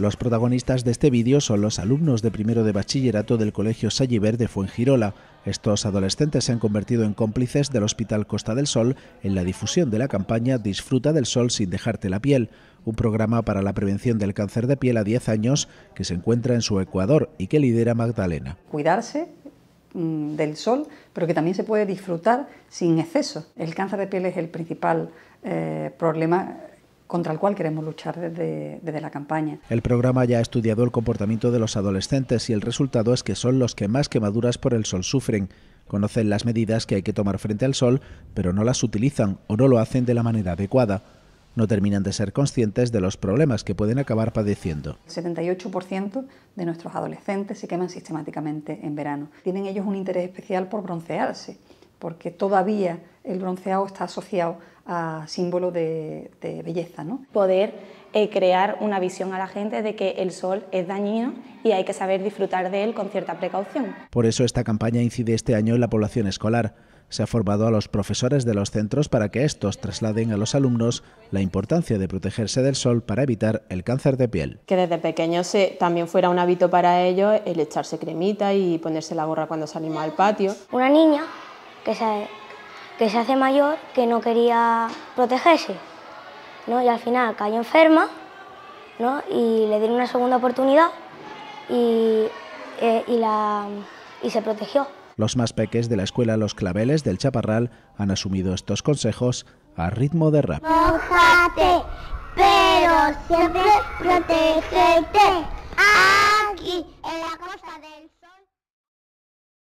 Los protagonistas de este vídeo son los alumnos de primero de bachillerato del Colegio Salliver de Fuengirola. Estos adolescentes se han convertido en cómplices del Hospital Costa del Sol en la difusión de la campaña Disfruta del Sol sin dejarte la piel, un programa para la prevención del cáncer de piel a 10 años que se encuentra en su Ecuador y que lidera Magdalena. Cuidarse mm, del sol, pero que también se puede disfrutar sin exceso. El cáncer de piel es el principal eh, problema contra el cual queremos luchar desde, la campaña. El programa ya ha estudiado el comportamiento de los adolescentes y el resultado es que son los que más quemaduras por el sol sufren. Conocen las medidas que hay que tomar frente al sol, pero no las utilizan o no lo hacen de la manera adecuada. No terminan de ser conscientes de los problemas que pueden acabar padeciendo. El 78% de nuestros adolescentes se queman sistemáticamente en verano. Tienen ellos un interés especial por broncearse porque todavía el bronceado está asociado a símbolo de, belleza. ¿no? Poder eh, crear una visión a la gente de que el sol es dañino y hay que saber disfrutar de él con cierta precaución. Por eso esta campaña incide este año en la población escolar. Se ha formado a los profesores de los centros para que estos trasladen a los alumnos la importancia de protegerse del sol para evitar el cáncer de piel. Que desde pequeños eh, también fuera un hábito para ellos el echarse cremita y ponerse la gorra cuando salimos al patio. Una niña que se, que se hace mayor, que no quería protegerse. Y al final cayó enferma y le dieron una segunda oportunidad eh, y, la, y se protegió. Los más peques de la escuela Los Claveles del Chaparral han asumido estos consejos a ritmo de rap. pero siempre protégete aquí en la costa del sol.